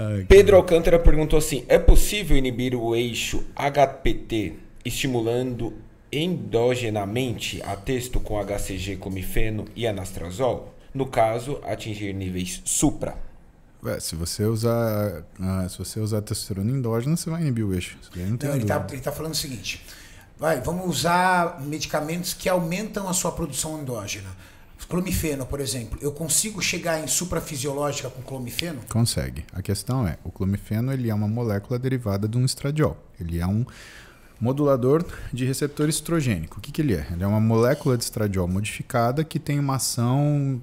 Ah, Pedro Alcântara perguntou assim: é possível inibir o eixo HPT estimulando endogenamente a texto com HCG, comifeno e anastrazol? No caso, atingir níveis supra. Ué, se você usar ah, se você usar testosterona endógena, você vai inibir o eixo. Não não, ele está tá falando o seguinte: vai, vamos usar medicamentos que aumentam a sua produção endógena. Clomifeno, por exemplo, eu consigo chegar em suprafisiológica com clomifeno? Consegue. A questão é, o clomifeno ele é uma molécula derivada de um estradiol. Ele é um modulador de receptor estrogênico. O que, que ele é? Ele é uma molécula de estradiol modificada que tem uma ação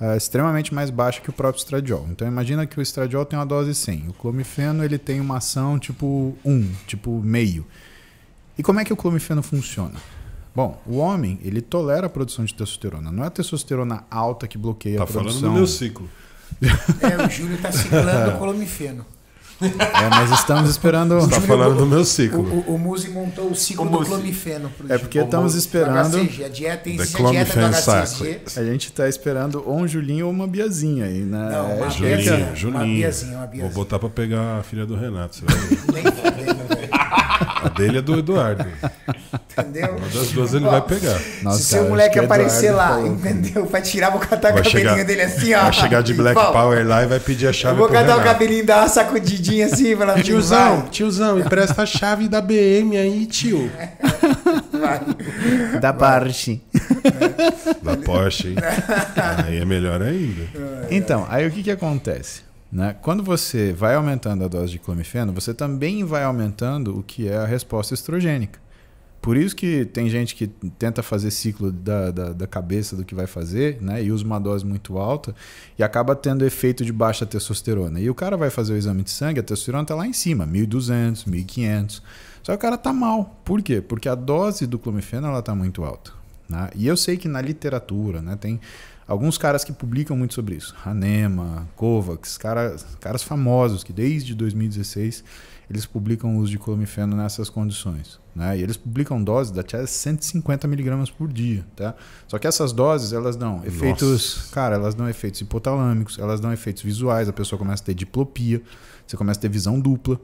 uh, extremamente mais baixa que o próprio estradiol. Então imagina que o estradiol tem uma dose 100. O clomifeno ele tem uma ação tipo 1, tipo meio. E como é que o clomifeno funciona? Bom, o homem, ele tolera a produção de testosterona. Não é a testosterona alta que bloqueia tá a produção. Tá falando do meu ciclo. É, o Júlio tá ciclando colomifeno. É, mas estamos esperando. Você está falando do meu ciclo. O, o, o montou o ciclo o do clomifeno. Pro é porque estamos esperando. a dieta, existe a dieta do HCG. A gente está esperando ou um Julinho ou uma Biazinha aí, né? Não, uma, uma Biazinha. Uma biazinha. Vou botar para pegar a filha do Renato. Você vai ver. Nem, nem, a dele é do Eduardo. Entendeu? Uma das duas ele vai pegar. Nossa, se o moleque é aparecer Eduardo lá, entendeu? Vai tirar, vou catar o cabelinho dele assim, ó. Vai chegar de Black Bom, Power lá e vai pedir a chave. Eu vou catar o cabelinho, dar uma sacudidinha assim. Falar, tiozão, vai. tiozão, empresta a chave da BM aí, tio. Vai. Da Porsche. Da Porsche, hein? aí é melhor ainda. Então, aí o que que acontece? Né? Quando você vai aumentando a dose de clomifeno, você também vai aumentando o que é a resposta estrogênica. Por isso que tem gente que tenta fazer ciclo da, da, da, cabeça do que vai fazer, né? E usa uma dose muito alta e acaba tendo efeito de baixa testosterona. E o cara vai fazer o exame de sangue, a testosterona está lá em cima, 1.200, 1.500. Só que o cara tá mal. Por quê? Porque a dose do clomifeno ela tá muito alta. Né? E eu sei que na literatura, né, tem alguns caras que publicam muito sobre isso, Hanema, Kovacs, caras, caras famosos que desde 2016 eles publicam o uso de clomifeno nessas condições. Né? E eles publicam doses da até 150 miligramas por dia. Tá? Só que essas doses, elas dão efeitos... Nossa. Cara, elas dão efeitos hipotalâmicos, elas dão efeitos visuais, a pessoa começa a ter diplopia, você começa a ter visão dupla,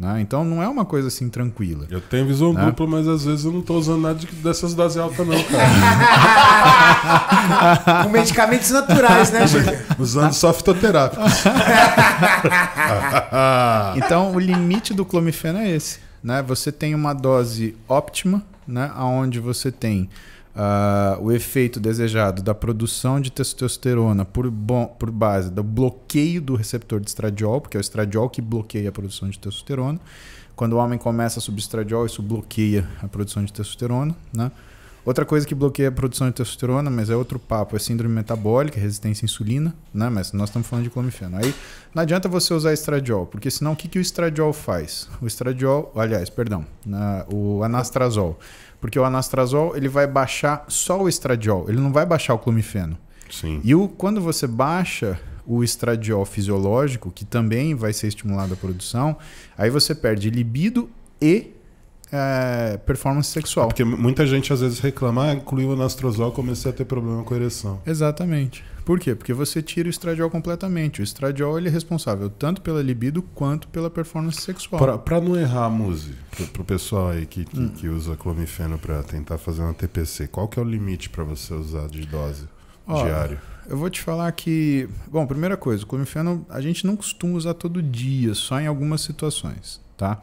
né? Então não é uma coisa assim tranquila. Eu tenho visão né? dupla, mas às vezes eu não estou usando nada de, dessas doses altas, não, cara. Com medicamentos naturais, né, gente? Usando só fitoterápicos. então o limite do clomifeno é esse. Né? Você tem uma dose óptima né, onde você tem uh, o efeito desejado da produção de testosterona por, bom, por base do bloqueio do receptor de estradiol, porque é o estradiol que bloqueia a produção de testosterona. Quando o homem começa a subir estradiol, isso bloqueia a produção de testosterona. Né? Outra coisa que bloqueia a produção de testosterona, mas é outro papo, é síndrome metabólica, resistência à insulina, né? Mas nós estamos falando de clomifeno. Aí não adianta você usar estradiol, porque senão o que, que o estradiol faz? O estradiol, aliás, perdão, na, o anastrazol. Porque o anastrazol ele vai baixar só o estradiol, ele não vai baixar o clomifeno. Sim. E o, quando você baixa o estradiol fisiológico, que também vai ser estimulado a produção, aí você perde libido e é, performance sexual. É porque muita gente às vezes reclama, ah, incluí o anastrozol, comecei a ter problema com ereção. Exatamente. Por quê? Porque você tira o estradiol completamente. O estradiol ele é responsável tanto pela libido quanto pela performance sexual. Para não errar, Muse, pro, pessoal aí que, que, hum. que usa clomifeno para tentar fazer uma TPC, qual que é o limite para você usar de dose Ó, diária? Eu vou te falar que, bom, primeira coisa, o clomifeno a gente não costuma usar todo dia, só em algumas situações, tá? Tá?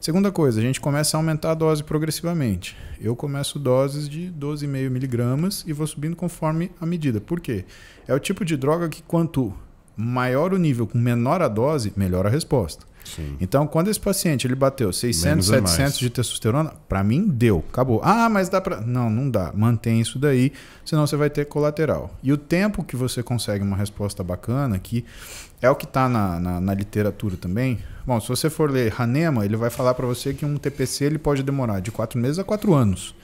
Segunda coisa, a gente começa a aumentar a dose progressivamente. Eu começo doses de 12,5 miligramas e vou subindo conforme a medida. Por quê? É o tipo de droga que quanto maior o nível, com menor a dose, melhor a resposta. Sim. Então, quando esse paciente ele bateu 600, 700 é de testosterona, para mim deu, acabou. Ah, mas dá para. Não, não dá. Mantém isso daí, senão você vai ter colateral. E o tempo que você consegue uma resposta bacana, que é o que está na, na, na, literatura também. Bom, se você for ler Hanema, ele vai falar para você que um TPC ele pode demorar de 4 meses a 4 anos.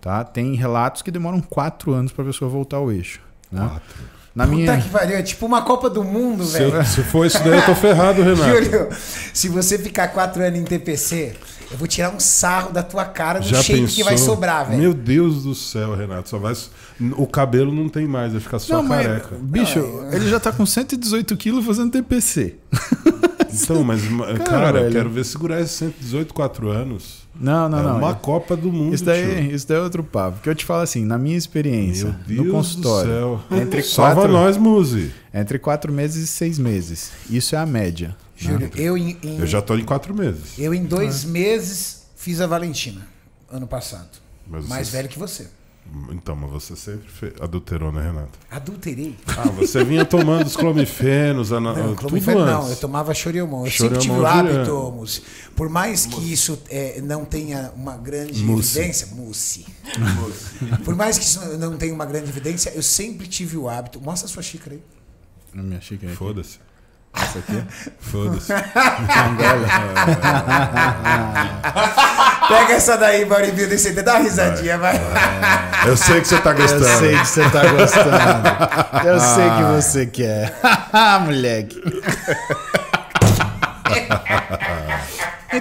Tá? Tem relatos que demoram 4 anos para a pessoa voltar ao eixo. Né? Quatro. Na Puta minha... que pariu, é tipo uma Copa do Mundo, se velho. Eu, se for isso daí, eu tô ferrado, Renato. Júlio, se você ficar quatro anos em TPC, eu vou tirar um sarro da tua cara do Já shape pensou? que vai sobrar, velho. Meu Deus do céu, Renato. Só vai. O cabelo não tem mais, vai ficar só não, careca. Mas, bicho, não, eu... É- ele já tá com 118 quilos fazendo TPC. Então, mas, cara, cara quero ver segurar esses 118, 4 anos. Não, não, é não. Uma é. Copa do Mundo. Isso daí, isso daí é outro papo. Porque eu te falo assim, na minha experiência, no consultório. Entre Salva nós, Muzi. Entre 4 meses e 6 meses. Isso é a média. Júlio, eu, em, em, eu já estou em 4 meses. Eu, em 2 ah. meses, fiz a Valentina, ano passado. Mas Mais você... velho que você. Então, mas você sempre adulterou, né, Renato? Adulterei? Ah, você vinha tomando os clomifenos, ana... não, Não, eu tomava choriomon. Eu choriomon sempre tive o hábito, mousse. Por mais que isso é, não tenha uma grande mousse. evidência... Mousse. mousse. Por mais que isso não tenha uma grande evidência, eu sempre tive o hábito... Mostra a sua xícara aí. A minha xícara Foda-se. Essa aqui? Foda-se. Angola. Pega essa daí, Mauribildo, você dá uma risadinha, vai. vai. É. Eu tá sei que você tá gostando. Eu sei que você tá gostando. Eu ah. sei que você quer. Moleque.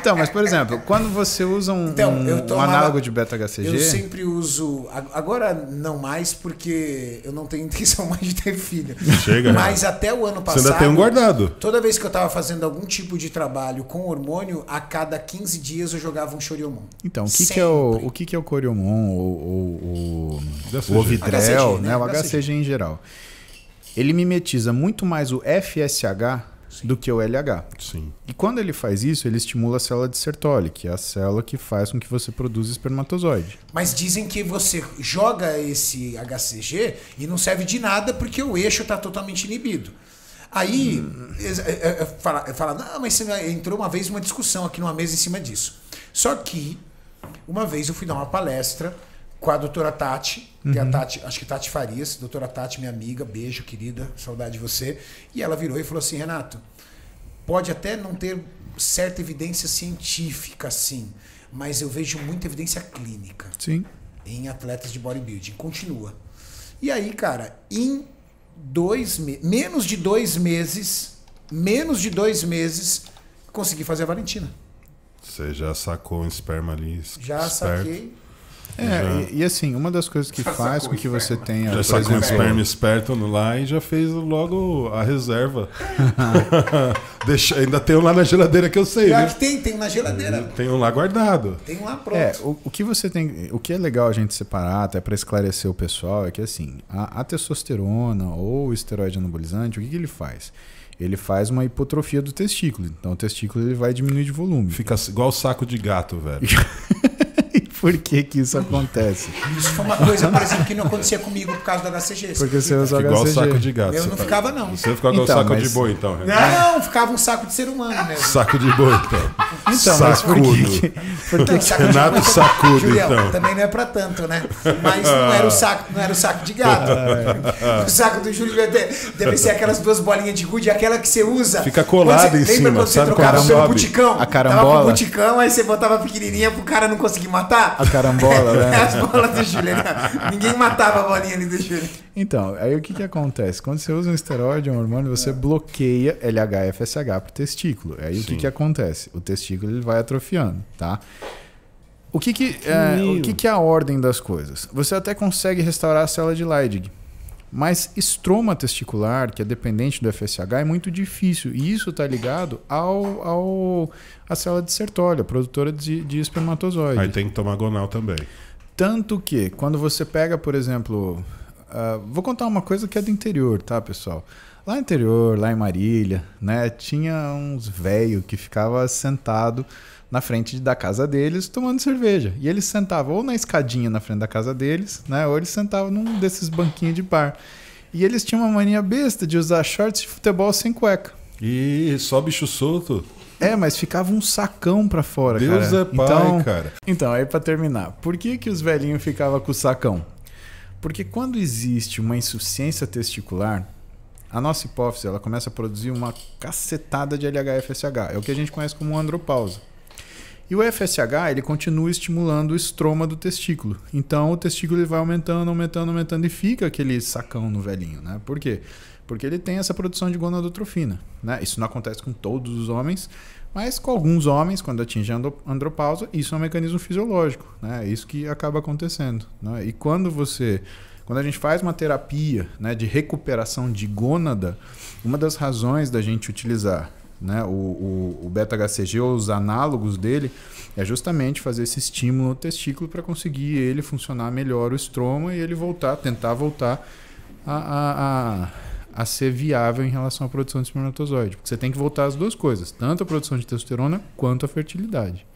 Então, mas por exemplo, quando você usa um, então, um, tomava, um análogo de beta-HCG. Eu sempre uso. Agora não mais, porque eu não tenho intenção mais de ter filho. Chega. Né? Mas até o ano passado. Você ainda tem um guardado. Toda vez que eu estava fazendo algum tipo de trabalho com hormônio, a cada 15 dias eu jogava um choriomon. Então, o que, que é o, o que, que é o coriomon ou, o ovidrel, né? né? O HCG em geral. Ele mimetiza muito mais o FSH Sim. do que o LH. Sim. E quando ele faz isso, ele estimula a célula de Sertoli, que é a célula que faz com que você produza espermatozoide. Mas dizem que você joga esse HCG e não serve de nada porque o eixo está totalmente inibido. Aí hum. É, é, fala, fala, não, mas entrou uma vez uma discussão aqui numa mesa em cima disso. Só que uma vez eu fui dar uma palestra com a doutora Tati, que a uhum. Tati, acho que Tati Farias, doutora Tati, minha amiga, beijo, querida, saudade de você. E ela virou e falou assim: Renato, pode até não ter certa evidência científica, sim, mas eu vejo muita evidência clínica sim. em atletas de bodybuilding. Continua. E aí, cara, em dois menos de dois meses, menos de dois meses, consegui fazer a Valentina. Você já sacou um esperma ali? Já esperto. saquei é, e, e, assim, uma das coisas que já faz com que você tenha. Já sacou exemplo, um esperma esperto lá e já fez logo a reserva. Deixa, ainda tem um lá na geladeira que eu sei. né? que tem, tem um na geladeira. Hum, tem um lá guardado. Tem um lá é, pronto. É, o, o que você tem. O que é legal a gente separar, até para esclarecer o pessoal, é que assim, a, a testosterona ou o esteroide anabolizante, o que, que ele faz? ele faz uma hipotrofia do testículo. Então o testículo ele vai diminuir de volume. Fica igual saco de gato, velho. por que, que isso acontece. Isso foi uma coisa, por exemplo, que não acontecia comigo por causa da HCG. Porque você usa HCG. Igual saco de gato. Eu não ficava, não. Você ficava então, com o então, saco mas... de boi, então. Né? Não, ficava um saco de ser humano mesmo. Saco de boi, então. Então, sacudo. por que, por que, não, que Renato sacudo, Julião, então. também não é pra tanto, né? Mas não era o ah. saco, não era o saco de gato. Ah. o saco do Júlio é deve ser aquelas duas bolinhas de gude, aquela que você usa. Fica colada em cima. Lembra quando você é trocava o seu buticão? A carambola. Tava pro buticão, aí você botava pequenininha pro cara não conseguir matar? A carambola, né? As bolas do Júlio. Né? Ninguém matava a bolinha ali do Júlio. Então, aí o que, que acontece? Quando você usa um esteroide, um hormônio, você é. bloqueia LH-FSH para o testículo. Aí Sim. o que, que acontece? O testículo ele vai atrofiando, tá? O que que, é, o que, que é a ordem das coisas? Você até consegue restaurar a célula de Leydig, mas estroma testicular, que é dependente do FSH, é muito difícil. E isso está ligado ao, ao à célula de Sertólia, produtora de, de espermatozoides. Aí tem que tomar gonal também. Tanto que, quando você pega, por exemplo, ah, vou contar uma coisa que é do interior, tá, pessoal? Lá no interior, lá em Marília, né, tinha uns velho que ficava sentado na frente da casa deles tomando cerveja. E eles sentavam ou na escadinha na frente da casa deles, né, ou eles sentavam num desses banquinhos de bar. E eles tinham uma mania besta de usar shorts de futebol sem cueca. E só bicho solto. É, mas ficava um sacão pra fora, Deus cara. Deus é pai, então, cara. Então, aí pra terminar, por que que os velhinhos ficavam com o sacão? Porque quando existe uma insuficiência testicular, a nossa hipófise ela começa a produzir uma cacetada de LHFSH, É o que a gente conhece como andropausa. E o FSH ele continua estimulando o estroma do testículo. Então o testículo ele vai aumentando, aumentando, aumentando e fica aquele sacão no velhinho, né? Por quê? Porque ele tem essa produção de gonadotrofina. Né? Isso não acontece com todos os homens, mas com alguns homens, quando atinge a andropausa, isso é um mecanismo fisiológico. Né? É isso que acaba acontecendo. Né? E quando você. Quando a gente faz uma terapia né, de recuperação de gônada, uma das razões da gente utilizar né, o, o, o beta-HCG ou os análogos dele é justamente fazer esse estímulo no testículo para conseguir ele funcionar melhor o estroma e ele voltar, tentar voltar a, a, a a ser viável em relação à produção de espermatozoide. Porque você tem que voltar às duas coisas, tanto a produção de testosterona quanto a fertilidade.